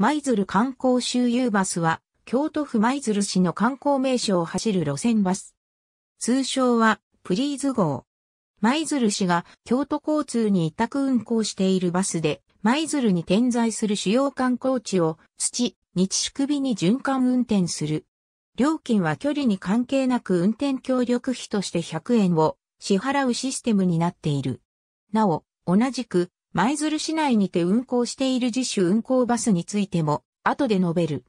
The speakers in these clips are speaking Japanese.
舞鶴観光周遊バスは、京都府舞鶴市の観光名所を走る路線バス。通称は、プリーズ号。舞鶴市が京都交通に委託運行しているバスで、舞鶴に点在する主要観光地を土、日宿日に循環運転する。料金は距離に関係なく運転協力費として100円を支払うシステムになっている。なお、同じく舞鶴市内にて運行している自主運行バスについても、後で述べる。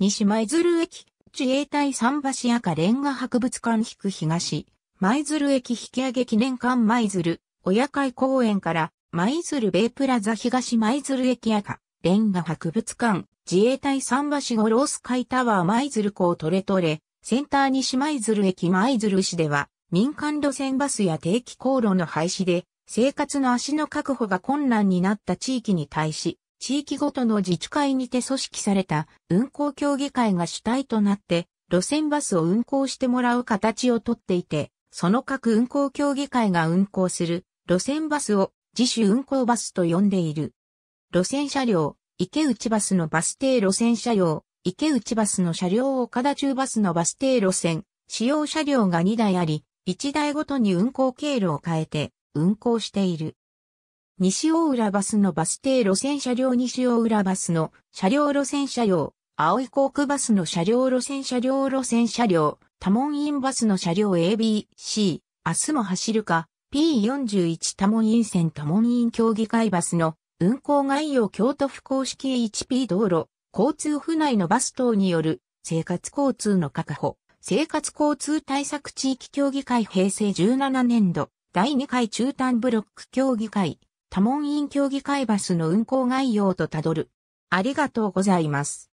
西舞鶴駅、自衛隊桟橋赤レンガ博物館引く東、舞鶴駅引き上げ記念館舞鶴、親会公園から、舞鶴ベイプラザ東舞鶴駅赤、レンガ博物館、自衛隊桟橋五ロースカイタワー舞鶴港トレトレ、センター西舞鶴駅舞鶴市では、民間路線バスや定期航路の廃止で、生活の足の確保が困難になった地域に対し、地域ごとの自治会にて組織された運行協議会が主体となって、路線バスを運行してもらう形をとっていて、その各運行協議会が運行する路線バスを自主運行バスと呼んでいる。路線車両、池内バスのバス停路線車両、池内バスの車両岡田中バスのバス停路線、使用車両が2台あり、1台ごとに運行経路を変えて、運行している。西大浦バスのバス停路線車両西大浦バスの車両路線車両、青い航空バスの車両路線車両路線車両、多門院バスの車両 ABC、明日も走るか、P41 多門院線多門院協議会バスの運行概要京都府公式 h p 道路、交通府内のバス等による生活交通の確保、生活交通対策地域協議会平成17年度第2回中端ブロック協議会、多門院協議会バスの運行概要とたどる。ありがとうございます。